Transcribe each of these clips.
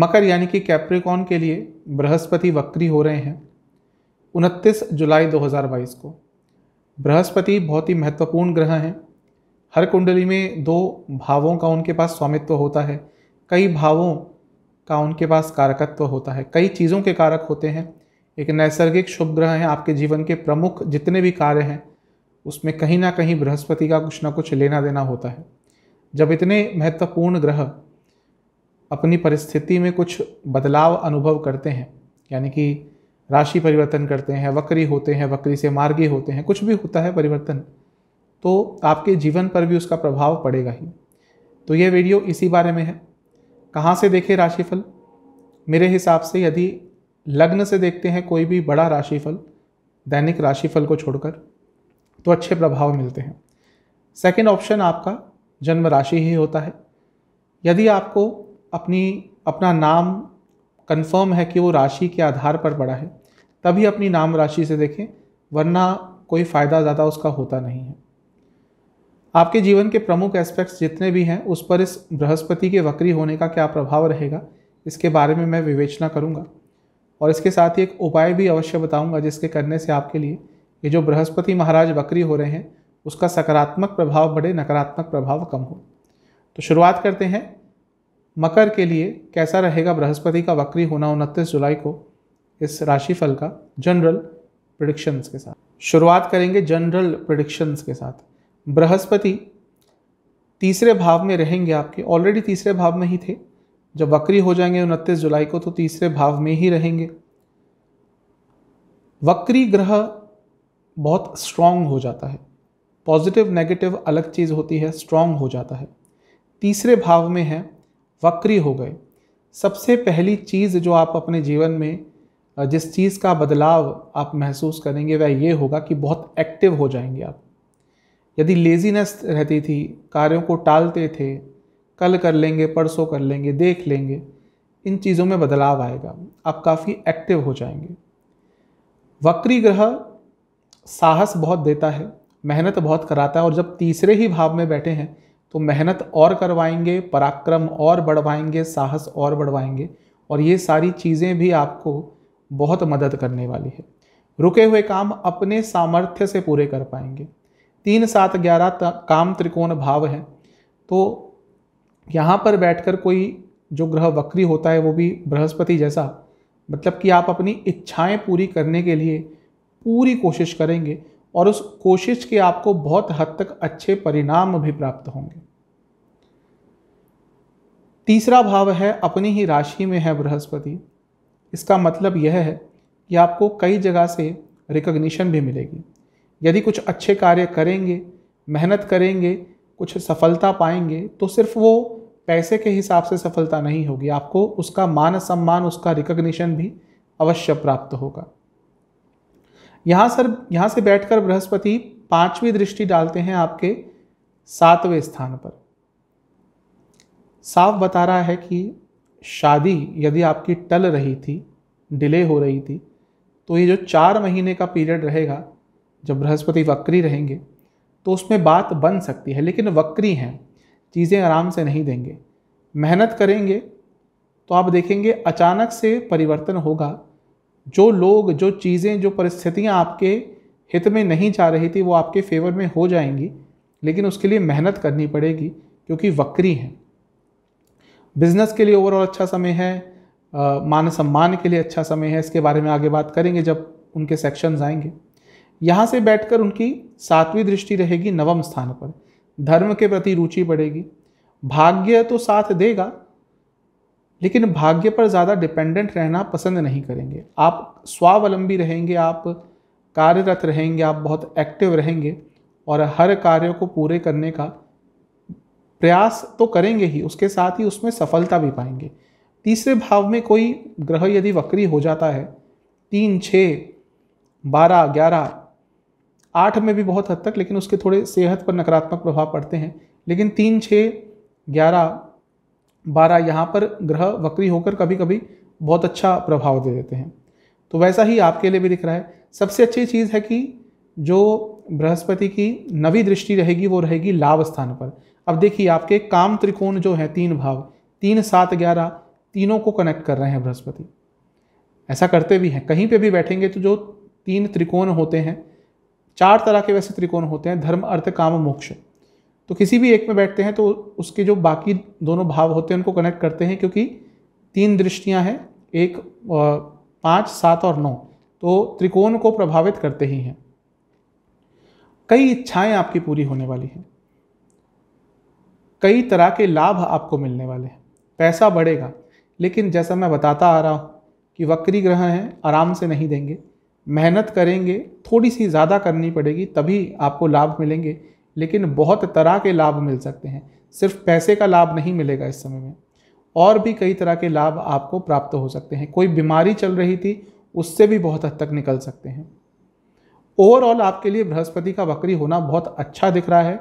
मकर यानी कि कैप्रिकॉन के लिए बृहस्पति वक्री हो रहे हैं 29 जुलाई 2022 को बृहस्पति बहुत ही महत्वपूर्ण ग्रह हैं हर कुंडली में दो भावों का उनके पास स्वामित्व होता है कई भावों का उनके पास कारकत्व होता है कई चीज़ों के कारक होते हैं एक नैसर्गिक शुभ ग्रह हैं आपके जीवन के प्रमुख जितने भी कार्य हैं उसमें कहीं ना कहीं बृहस्पति का कुछ ना कुछ लेना देना होता है जब इतने महत्वपूर्ण ग्रह अपनी परिस्थिति में कुछ बदलाव अनुभव करते हैं यानी कि राशि परिवर्तन करते हैं वक्री होते हैं वक्री से मार्गी होते हैं कुछ भी होता है परिवर्तन तो आपके जीवन पर भी उसका प्रभाव पड़ेगा ही तो ये वीडियो इसी बारे में है कहाँ से देखें राशिफल मेरे हिसाब से यदि लग्न से देखते हैं कोई भी बड़ा राशिफल दैनिक राशिफल को छोड़कर तो अच्छे प्रभाव मिलते हैं सेकेंड ऑप्शन आपका जन्म राशि ही होता है यदि आपको अपनी अपना नाम कंफर्म है कि वो राशि के आधार पर पड़ा है तभी अपनी नाम राशि से देखें वरना कोई फ़ायदा ज़्यादा उसका होता नहीं है आपके जीवन के प्रमुख एस्पेक्ट्स जितने भी हैं उस पर इस बृहस्पति के वक्री होने का क्या प्रभाव रहेगा इसके बारे में मैं विवेचना करूँगा और इसके साथ ही एक उपाय भी अवश्य बताऊँगा जिसके करने से आपके लिए ये जो बृहस्पति महाराज वक्री हो रहे हैं उसका सकारात्मक प्रभाव बढ़े नकारात्मक प्रभाव कम हो तो शुरुआत करते हैं मकर के लिए कैसा रहेगा बृहस्पति का वक्री होना उनतीस जुलाई को इस राशिफल का जनरल प्रडिक्शंस के साथ शुरुआत करेंगे जनरल प्रडिक्शंस के साथ बृहस्पति तीसरे भाव में रहेंगे आपके ऑलरेडी तीसरे भाव में ही थे जब वक्री हो जाएंगे उनतीस जुलाई को तो तीसरे भाव में ही रहेंगे वक्री ग्रह बहुत स्ट्रांग हो जाता है पॉजिटिव नेगेटिव अलग चीज़ होती है स्ट्रांग हो जाता है तीसरे भाव में है वक्री हो गए सबसे पहली चीज़ जो आप अपने जीवन में जिस चीज़ का बदलाव आप महसूस करेंगे वह ये होगा कि बहुत एक्टिव हो जाएंगे आप यदि लेजीनेस रहती थी कार्यों को टालते थे कल कर लेंगे परसों कर लेंगे देख लेंगे इन चीज़ों में बदलाव आएगा आप काफ़ी एक्टिव हो जाएंगे वक्री ग्रह साहस बहुत देता है मेहनत बहुत कराता है और जब तीसरे ही भाव में बैठे हैं तो मेहनत और करवाएंगे पराक्रम और बढ़वाएंगे साहस और बढ़वाएंगे और ये सारी चीज़ें भी आपको बहुत मदद करने वाली है रुके हुए काम अपने सामर्थ्य से पूरे कर पाएंगे तीन सात ग्यारह काम त्रिकोण भाव है तो यहाँ पर बैठकर कोई जो ग्रह वक्री होता है वो भी बृहस्पति जैसा मतलब कि आप अपनी इच्छाएं पूरी करने के लिए पूरी कोशिश करेंगे और उस कोशिश के आपको बहुत हद तक अच्छे परिणाम भी प्राप्त होंगे तीसरा भाव है अपनी ही राशि में है बृहस्पति इसका मतलब यह है कि आपको कई जगह से रिकग्निशन भी मिलेगी यदि कुछ अच्छे कार्य करेंगे मेहनत करेंगे कुछ सफलता पाएंगे तो सिर्फ वो पैसे के हिसाब से सफलता नहीं होगी आपको उसका मान सम्मान उसका रिकग्निशन भी अवश्य प्राप्त होगा यहाँ सर यहाँ से बैठकर बृहस्पति पांचवी दृष्टि डालते हैं आपके सातवें स्थान पर साफ बता रहा है कि शादी यदि आपकी टल रही थी डिले हो रही थी तो ये जो चार महीने का पीरियड रहेगा जब बृहस्पति वक्री रहेंगे तो उसमें बात बन सकती है लेकिन वक्री हैं चीज़ें आराम से नहीं देंगे मेहनत करेंगे तो आप देखेंगे अचानक से परिवर्तन होगा जो लोग जो चीज़ें जो परिस्थितियाँ आपके हित में नहीं जा रही थी वो आपके फेवर में हो जाएंगी लेकिन उसके लिए मेहनत करनी पड़ेगी क्योंकि वक्री हैं बिजनेस के लिए ओवरऑल अच्छा समय है मान सम्मान के लिए अच्छा समय है इसके बारे में आगे बात करेंगे जब उनके सेक्शंस आएंगे यहाँ से बैठकर उनकी सातवीं दृष्टि रहेगी नवम स्थान पर धर्म के प्रति रुचि बढ़ेगी भाग्य तो साथ देगा लेकिन भाग्य पर ज़्यादा डिपेंडेंट रहना पसंद नहीं करेंगे आप स्वावलंबी रहेंगे आप कार्यरत रहेंगे आप बहुत एक्टिव रहेंगे और हर कार्य को पूरे करने का प्रयास तो करेंगे ही उसके साथ ही उसमें सफलता भी पाएंगे तीसरे भाव में कोई ग्रह यदि वक्री हो जाता है तीन छः बारह ग्यारह आठ में भी बहुत हद तक लेकिन उसके थोड़े सेहत पर नकारात्मक प्रभाव पड़ते हैं लेकिन तीन छः ग्यारह बारह यहाँ पर ग्रह वक्री होकर कभी कभी बहुत अच्छा प्रभाव दे देते हैं तो वैसा ही आपके लिए भी दिख रहा है सबसे अच्छी चीज़ है कि जो बृहस्पति की नवी दृष्टि रहेगी वो रहेगी लाभ स्थान पर अब देखिए आपके काम त्रिकोण जो है तीन भाव तीन सात ग्यारह तीनों को कनेक्ट कर रहे हैं बृहस्पति ऐसा करते भी हैं कहीं पे भी बैठेंगे तो जो तीन त्रिकोण होते हैं चार तरह के वैसे त्रिकोण होते हैं धर्म अर्थ काम मोक्ष तो किसी भी एक में बैठते हैं तो उसके जो बाकी दोनों भाव होते हैं उनको कनेक्ट करते हैं क्योंकि तीन दृष्टियां हैं एक पाँच सात और नौ तो त्रिकोण को प्रभावित करते ही हैं कई इच्छाएं आपकी पूरी होने वाली हैं कई तरह के लाभ आपको मिलने वाले हैं पैसा बढ़ेगा लेकिन जैसा मैं बताता आ रहा हूँ कि वक्री ग्रह हैं आराम से नहीं देंगे मेहनत करेंगे थोड़ी सी ज़्यादा करनी पड़ेगी तभी आपको लाभ मिलेंगे लेकिन बहुत तरह के लाभ मिल सकते हैं सिर्फ पैसे का लाभ नहीं मिलेगा इस समय में और भी कई तरह के लाभ आपको प्राप्त हो सकते हैं कोई बीमारी चल रही थी उससे भी बहुत हद तक निकल सकते हैं ओवरऑल आपके लिए बृहस्पति का वक्री होना बहुत अच्छा दिख रहा है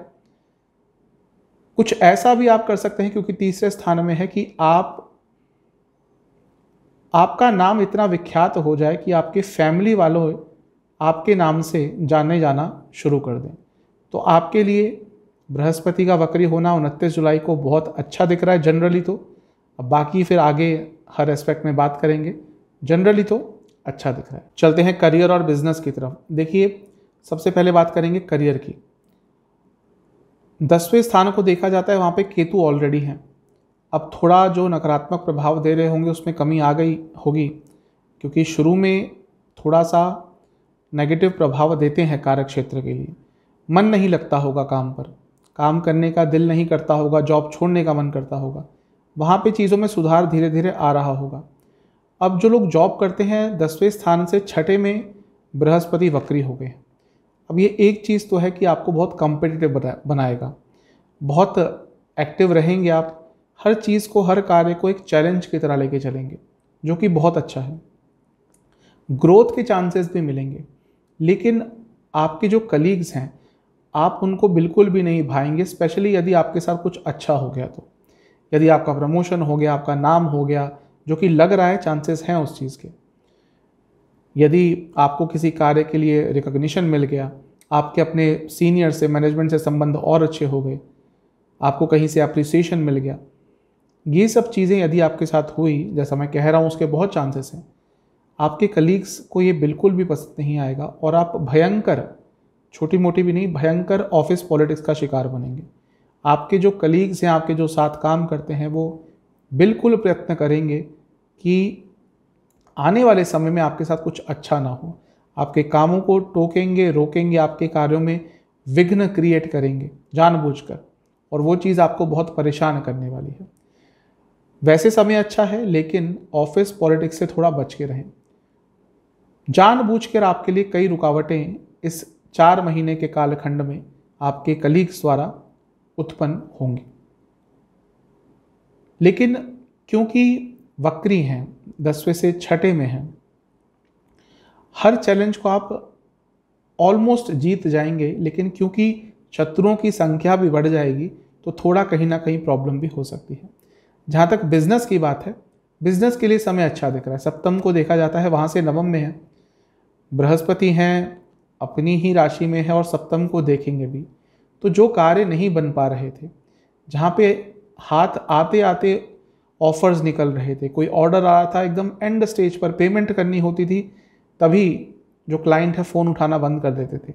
कुछ ऐसा भी आप कर सकते हैं क्योंकि तीसरे स्थान में है कि आप आपका नाम इतना विख्यात हो जाए कि आपके फैमिली वालों आपके नाम से जाने जाना शुरू कर दें तो आपके लिए बृहस्पति का वक्री होना उनतीस जुलाई को बहुत अच्छा दिख रहा है जनरली तो अब बाकी फिर आगे हर एस्पेक्ट में बात करेंगे जनरली तो अच्छा दिख रहा है चलते हैं करियर और बिजनेस की तरफ देखिए सबसे पहले बात करेंगे करियर की दसवें स्थान को देखा जाता है वहाँ पे केतु ऑलरेडी हैं अब थोड़ा जो नकारात्मक प्रभाव दे रहे होंगे उसमें कमी आ गई होगी क्योंकि शुरू में थोड़ा सा नेगेटिव प्रभाव देते हैं कार्य क्षेत्र के लिए मन नहीं लगता होगा काम पर काम करने का दिल नहीं करता होगा जॉब छोड़ने का मन करता होगा वहाँ पे चीज़ों में सुधार धीरे धीरे आ रहा होगा अब जो लोग जॉब करते हैं दसवें स्थान से छठे में बृहस्पति वक्री हो गए अब ये एक चीज़ तो है कि आपको बहुत कॉम्पिटिटिव बनाएगा बहुत एक्टिव रहेंगे आप हर चीज़ को हर कार्य को एक चैलेंज की तरह लेके चलेंगे जो कि बहुत अच्छा है ग्रोथ के चांसेस भी मिलेंगे लेकिन आपके जो कलीग्स हैं आप उनको बिल्कुल भी नहीं भाएंगे स्पेशली यदि आपके साथ कुछ अच्छा हो गया तो यदि आपका प्रमोशन हो गया आपका नाम हो गया जो कि लग रहा है चांसेस हैं उस चीज़ के यदि आपको किसी कार्य के लिए रिकग्निशन मिल गया आपके अपने सीनियर से मैनेजमेंट से संबंध और अच्छे हो गए आपको कहीं से अप्रिसिएशन मिल गया ये सब चीज़ें यदि आपके साथ हुई जैसा मैं कह रहा हूँ उसके बहुत चांसेस हैं आपके कलीग्स को ये बिल्कुल भी पसंद नहीं आएगा और आप भयंकर छोटी मोटी भी नहीं भयंकर ऑफिस पॉलिटिक्स का शिकार बनेंगे आपके जो कलीग्स हैं आपके जो साथ काम करते हैं वो बिल्कुल प्रयत्न करेंगे कि आने वाले समय में आपके साथ कुछ अच्छा ना हो आपके कामों को टोकेंगे रोकेंगे आपके कार्यों में विघ्न क्रिएट करेंगे जानबूझकर और वो चीज़ आपको बहुत परेशान करने वाली है वैसे समय अच्छा है लेकिन ऑफिस पॉलिटिक्स से थोड़ा बच के रहें जानबूझकर आपके लिए कई रुकावटें इस चार महीने के कालखंड में आपके कलीग्स द्वारा उत्पन्न होंगे लेकिन क्योंकि वक्री हैं दसवें से छठे में हैं हर चैलेंज को आप ऑलमोस्ट जीत जाएंगे लेकिन क्योंकि शत्रुओं की संख्या भी बढ़ जाएगी तो थोड़ा कहीं ना कहीं प्रॉब्लम भी हो सकती है जहाँ तक बिजनेस की बात है बिजनेस के लिए समय अच्छा दिख रहा है सप्तम को देखा जाता है वहाँ से नवम में है बृहस्पति हैं अपनी ही राशि में है और सप्तम को देखेंगे भी तो जो कार्य नहीं बन पा रहे थे जहाँ पे हाथ आते आते ऑफर्स निकल रहे थे कोई ऑर्डर आ रहा था एकदम एंड स्टेज पर पेमेंट करनी होती थी तभी जो क्लाइंट है फ़ोन उठाना बंद कर देते थे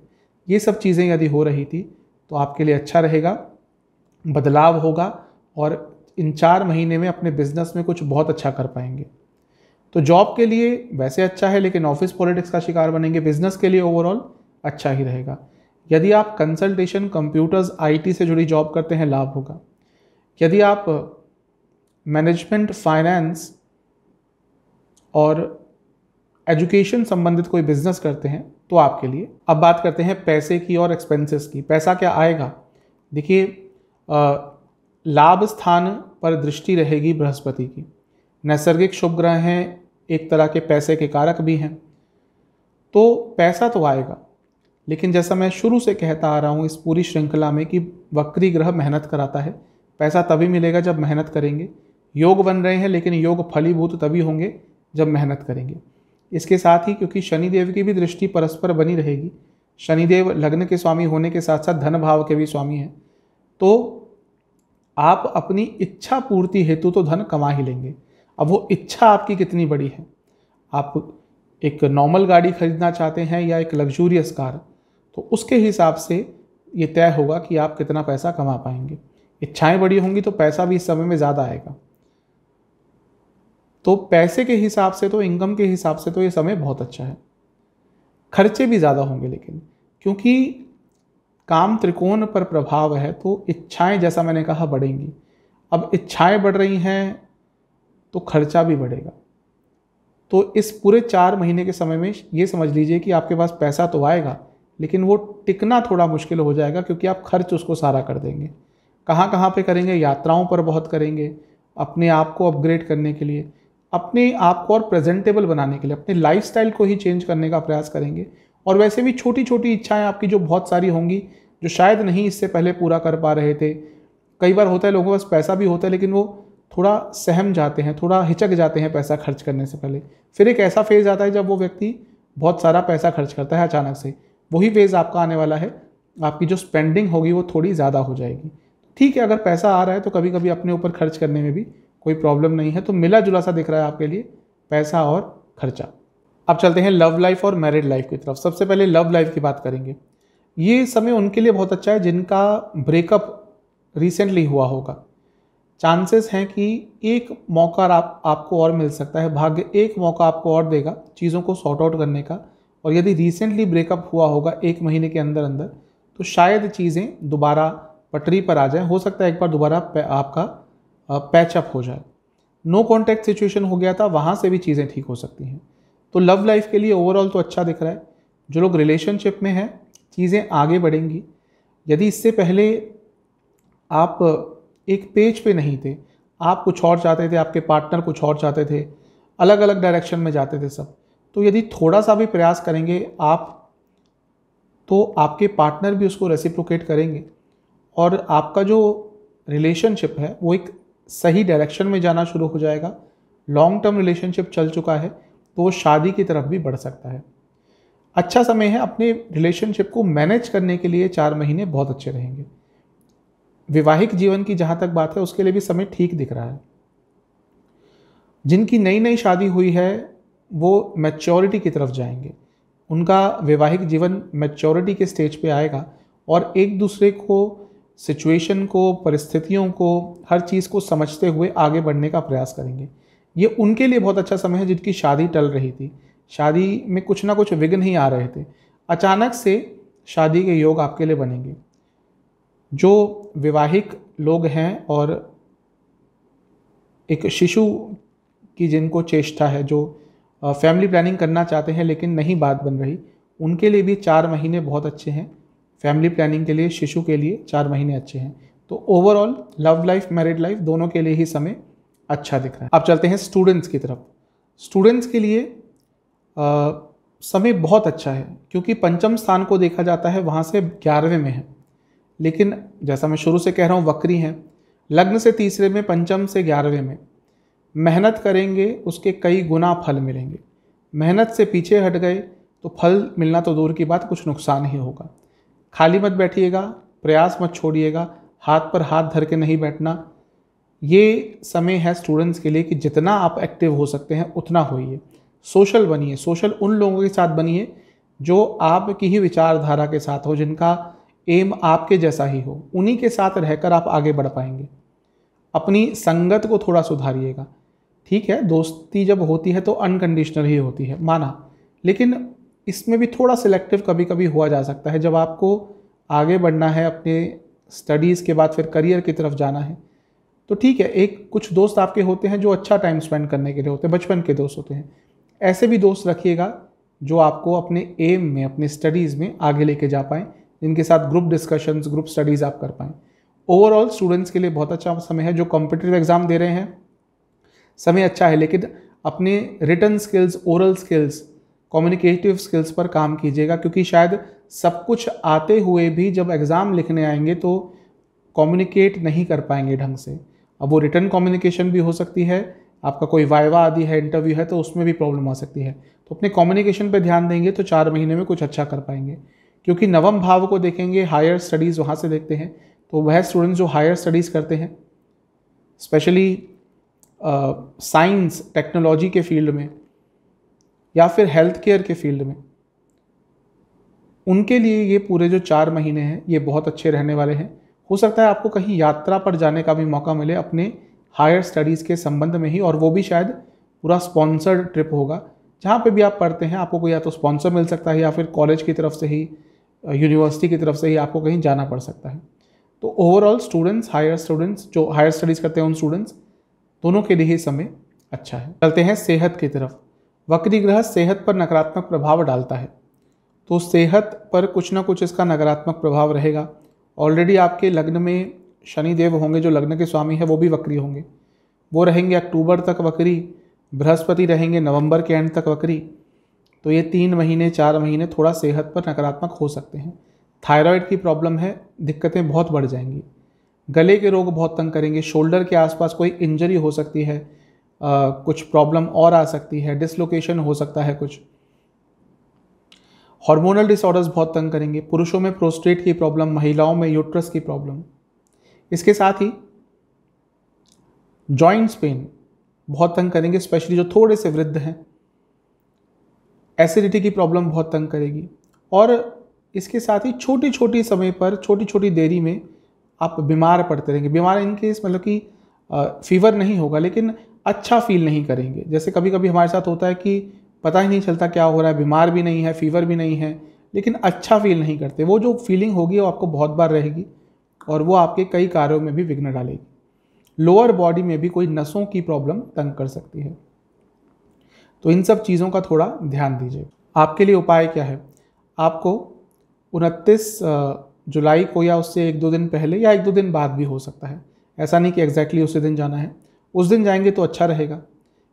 ये सब चीज़ें यदि हो रही थी तो आपके लिए अच्छा रहेगा बदलाव होगा और इन चार महीने में अपने बिजनेस में कुछ बहुत अच्छा कर पाएंगे तो जॉब के लिए वैसे अच्छा है लेकिन ऑफिस पॉलिटिक्स का शिकार बनेंगे बिजनेस के लिए ओवरऑल अच्छा ही रहेगा यदि आप कंसल्टेशन कंप्यूटर्स आईटी से जुड़ी जॉब करते हैं लाभ होगा यदि आप मैनेजमेंट फाइनेंस और एजुकेशन संबंधित कोई बिजनेस करते हैं तो आपके लिए अब बात करते हैं पैसे की और एक्सपेंसेस की पैसा क्या आएगा देखिए लाभ स्थान पर दृष्टि रहेगी बृहस्पति की नैसर्गिक शुभ ग्रह हैं एक तरह के पैसे के कारक भी हैं तो पैसा तो आएगा लेकिन जैसा मैं शुरू से कहता आ रहा हूँ इस पूरी श्रृंखला में कि वक्री ग्रह मेहनत कराता है पैसा तभी मिलेगा जब मेहनत करेंगे योग बन रहे हैं लेकिन योग फलीभूत तभी होंगे जब मेहनत करेंगे इसके साथ ही क्योंकि शनिदेव की भी दृष्टि परस्पर बनी रहेगी शनिदेव लग्न के स्वामी होने के साथ साथ धन भाव के भी स्वामी हैं तो आप अपनी इच्छा पूर्ति हेतु तो धन कमा ही लेंगे अब वो इच्छा आपकी कितनी बड़ी है आप एक नॉर्मल गाड़ी खरीदना चाहते हैं या एक लग्जूरियस कार तो उसके हिसाब से ये तय होगा कि आप कितना पैसा कमा पाएंगे इच्छाएं बड़ी होंगी तो पैसा भी इस समय में ज़्यादा आएगा तो पैसे के हिसाब से तो इनकम के हिसाब से तो ये समय बहुत अच्छा है खर्चे भी ज़्यादा होंगे लेकिन क्योंकि काम त्रिकोण पर प्रभाव है तो इच्छाएं जैसा मैंने कहा बढ़ेंगी अब इच्छाएं बढ़ रही हैं तो खर्चा भी बढ़ेगा तो इस पूरे चार महीने के समय में ये समझ लीजिए कि आपके पास पैसा तो आएगा लेकिन वो टिकना थोड़ा मुश्किल हो जाएगा क्योंकि आप खर्च उसको सारा कर देंगे कहाँ कहाँ पे करेंगे यात्राओं पर बहुत करेंगे अपने आप को अपग्रेड करने के लिए अपने आप को और प्रेजेंटेबल बनाने के लिए अपने लाइफ को ही चेंज करने का प्रयास करेंगे और वैसे भी छोटी छोटी इच्छाएं आपकी जो बहुत सारी होंगी जो शायद नहीं इससे पहले पूरा कर पा रहे थे कई बार होता है लोगों के पास पैसा भी होता है लेकिन वो थोड़ा सहम जाते हैं थोड़ा हिचक जाते हैं पैसा खर्च करने से पहले फिर एक ऐसा फेज़ आता है जब वो व्यक्ति बहुत सारा पैसा खर्च करता है अचानक से वही फेज़ आपका आने वाला है आपकी जो स्पेंडिंग होगी वो थोड़ी ज़्यादा हो जाएगी ठीक है अगर पैसा आ रहा है तो कभी कभी अपने ऊपर खर्च करने में भी कोई प्रॉब्लम नहीं है तो मिला जुला सा दिख रहा है आपके लिए पैसा और खर्चा अब चलते हैं लव लाइफ और मैरिड लाइफ की तरफ सबसे पहले लव लाइफ की बात करेंगे ये समय उनके लिए बहुत अच्छा है जिनका ब्रेकअप रिसेंटली हुआ होगा चांसेस हैं कि एक मौका आप आपको और मिल सकता है भाग्य एक मौका आपको और देगा चीज़ों को सॉर्ट आउट करने का और यदि रिसेंटली ब्रेकअप हुआ होगा एक महीने के अंदर अंदर तो शायद चीज़ें दोबारा पटरी पर आ जाए हो सकता है एक बार दोबारा आपका पैचअप हो जाए नो कॉन्टैक्ट सिचुएशन हो गया था वहाँ से भी चीज़ें ठीक हो सकती हैं तो लव लाइफ के लिए ओवरऑल तो अच्छा दिख रहा है जो लोग रिलेशनशिप में हैं चीज़ें आगे बढ़ेंगी यदि इससे पहले आप एक पेज पे नहीं थे आप कुछ और चाहते थे आपके पार्टनर कुछ और चाहते थे अलग अलग डायरेक्शन में जाते थे सब तो यदि थोड़ा सा भी प्रयास करेंगे आप तो आपके पार्टनर भी उसको रेसिप्रोकेट करेंगे और आपका जो रिलेशनशिप है वो एक सही डायरेक्शन में जाना शुरू हो जाएगा लॉन्ग टर्म रिलेशनशिप चल चुका है तो वो शादी की तरफ भी बढ़ सकता है अच्छा समय है अपने रिलेशनशिप को मैनेज करने के लिए चार महीने बहुत अच्छे रहेंगे वैवाहिक जीवन की जहाँ तक बात है उसके लिए भी समय ठीक दिख रहा है जिनकी नई नई शादी हुई है वो मैच्योरिटी की तरफ जाएंगे उनका वैवाहिक जीवन मैच्योरिटी के स्टेज पे आएगा और एक दूसरे को सिचुएशन को परिस्थितियों को हर चीज़ को समझते हुए आगे बढ़ने का प्रयास करेंगे ये उनके लिए बहुत अच्छा समय है जिनकी शादी टल रही थी शादी में कुछ ना कुछ विघ्न ही आ रहे थे अचानक से शादी के योग आपके लिए बनेंगे जो वैवाहिक लोग हैं और एक शिशु की जिनको चेष्टा है जो फैमिली प्लानिंग करना चाहते हैं लेकिन नहीं बात बन रही उनके लिए भी चार महीने बहुत अच्छे हैं फैमिली प्लानिंग के लिए शिशु के लिए चार महीने अच्छे हैं तो overall love life married life दोनों के लिए ही समय अच्छा दिख रहा है अब चलते हैं स्टूडेंट्स की तरफ स्टूडेंट्स के लिए आ, समय बहुत अच्छा है क्योंकि पंचम स्थान को देखा जाता है वहाँ से ग्यारहवें में है लेकिन जैसा मैं शुरू से कह रहा हूँ वक्री हैं लग्न से तीसरे में पंचम से ग्यारहवें में मेहनत करेंगे उसके कई गुना फल मिलेंगे मेहनत से पीछे हट गए तो फल मिलना तो दूर की बात कुछ नुकसान ही होगा खाली मत बैठिएगा प्रयास मत छोड़िएगा हाथ पर हाथ धर के नहीं बैठना ये समय है स्टूडेंट्स के लिए कि जितना आप एक्टिव हो सकते हैं उतना होइए सोशल बनिए सोशल उन लोगों के साथ बनिए जो आपकी ही विचारधारा के साथ हो जिनका एम आपके जैसा ही हो उन्हीं के साथ रहकर आप आगे बढ़ पाएंगे अपनी संगत को थोड़ा सुधारिएगा ठीक है दोस्ती जब होती है तो अनकंडीशनल ही होती है माना लेकिन इसमें भी थोड़ा सिलेक्टिव कभी कभी हुआ जा सकता है जब आपको आगे बढ़ना है अपने स्टडीज़ के बाद फिर करियर की तरफ जाना है तो ठीक है एक कुछ दोस्त आपके होते हैं जो अच्छा टाइम स्पेंड करने के लिए होते हैं बचपन के दोस्त होते हैं ऐसे भी दोस्त रखिएगा जो आपको अपने एम में अपने स्टडीज़ में आगे लेके जा पाएँ जिनके साथ ग्रुप डिस्कशंस ग्रुप स्टडीज़ आप कर पाएँ ओवरऑल स्टूडेंट्स के लिए बहुत अच्छा समय है जो कॉम्पिटेटिव एग्ज़ाम दे रहे हैं समय अच्छा है लेकिन अपने written skills oral skills communicative skills पर काम कीजिएगा क्योंकि शायद सब कुछ आते हुए भी जब एग्ज़ाम लिखने आएंगे तो कम्युनिकेट नहीं कर पाएंगे ढंग से अब वो रिटर्न कम्युनिकेशन भी हो सकती है आपका कोई वाइवा आदि है इंटरव्यू है तो उसमें भी प्रॉब्लम आ सकती है तो अपने कम्युनिकेशन पर ध्यान देंगे तो चार महीने में कुछ अच्छा कर पाएंगे क्योंकि नवम भाव को देखेंगे हायर स्टडीज़ वहाँ से देखते हैं तो वह स्टूडेंट्स जो हायर स्टडीज़ करते हैं स्पेशली साइंस टेक्नोलॉजी के फील्ड में या फिर हेल्थ केयर के फील्ड में उनके लिए ये पूरे जो चार महीने हैं ये बहुत अच्छे रहने वाले हैं हो सकता है आपको कहीं यात्रा पर जाने का भी मौका मिले अपने हायर स्टडीज़ के संबंध में ही और वो भी शायद पूरा स्पॉन्सर्ड ट्रिप होगा जहाँ पे भी आप पढ़ते हैं आपको कोई या तो स्पॉन्सर मिल सकता है या फिर कॉलेज की तरफ से ही यूनिवर्सिटी की तरफ से ही आपको कहीं जाना पड़ सकता है तो ओवरऑल स्टूडेंट्स हायर स्टूडेंट्स जो हायर स्टडीज़ करते हैं उन स्टूडेंट्स दोनों के लिए ही समय अच्छा है चलते हैं सेहत की तरफ वक्री ग्रह सेहत पर नकारात्मक प्रभाव डालता है तो सेहत पर कुछ ना कुछ इसका नकारात्मक प्रभाव रहेगा ऑलरेडी आपके लग्न में शनि देव होंगे जो लग्न के स्वामी है वो भी वक्री होंगे वो रहेंगे अक्टूबर तक वक्री बृहस्पति रहेंगे नवंबर के एंड तक वक्री तो ये तीन महीने चार महीने थोड़ा सेहत पर नकारात्मक हो सकते हैं थायराइड की प्रॉब्लम है दिक्कतें बहुत बढ़ जाएंगी गले के रोग बहुत तंग करेंगे शोल्डर के आसपास कोई इंजरी हो सकती है आ, कुछ प्रॉब्लम और आ सकती है डिसलोकेशन हो सकता है कुछ हार्मोनल डिसऑर्डर्स बहुत तंग करेंगे पुरुषों में प्रोस्टेट की प्रॉब्लम महिलाओं में यूट्रस की प्रॉब्लम इसके साथ ही जॉइंट्स पेन बहुत तंग करेंगे स्पेशली जो थोड़े से वृद्ध हैं एसिडिटी की प्रॉब्लम बहुत तंग करेगी और इसके साथ ही छोटी छोटी समय पर छोटी छोटी देरी में आप बीमार पड़ते रहेंगे बीमार इनकेस मतलब कि फीवर नहीं होगा लेकिन अच्छा फील नहीं करेंगे जैसे कभी कभी हमारे साथ होता है कि पता ही नहीं चलता क्या हो रहा है बीमार भी नहीं है फीवर भी नहीं है लेकिन अच्छा फील नहीं करते वो जो फीलिंग होगी वो आपको बहुत बार रहेगी और वो आपके कई कार्यों में भी विघ्न डालेगी लोअर बॉडी में भी कोई नसों की प्रॉब्लम तंग कर सकती है तो इन सब चीज़ों का थोड़ा ध्यान दीजिए आपके लिए उपाय क्या है आपको उनतीस जुलाई को या उससे एक दो दिन पहले या एक दो दिन बाद भी हो सकता है ऐसा नहीं कि एग्जैक्टली exactly उसी दिन जाना है उस दिन जाएंगे तो अच्छा रहेगा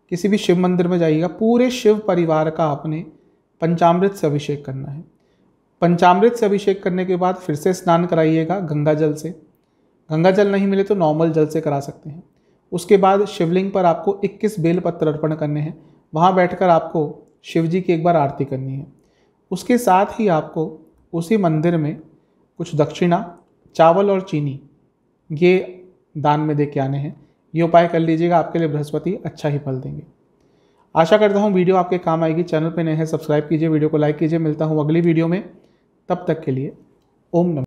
किसी भी शिव मंदिर में जाइएगा पूरे शिव परिवार का आपने पंचामृत से अभिषेक करना है पंचामृत से अभिषेक करने के बाद फिर से स्नान कराइएगा गंगा जल से गंगा जल नहीं मिले तो नॉर्मल जल से करा सकते हैं उसके बाद शिवलिंग पर आपको 21 बेलपत्र अर्पण करने हैं वहाँ बैठकर आपको शिव जी की एक बार आरती करनी है उसके साथ ही आपको उसी मंदिर में कुछ दक्षिणा चावल और चीनी ये दान में दे के आने हैं ये उपाय कर लीजिएगा आपके लिए बृहस्पति अच्छा ही फल देंगे आशा करता हूँ वीडियो आपके काम आएगी चैनल पर नए हैं सब्सक्राइब कीजिए वीडियो को लाइक कीजिए मिलता हूँ अगली वीडियो में तब तक के लिए ओम नमः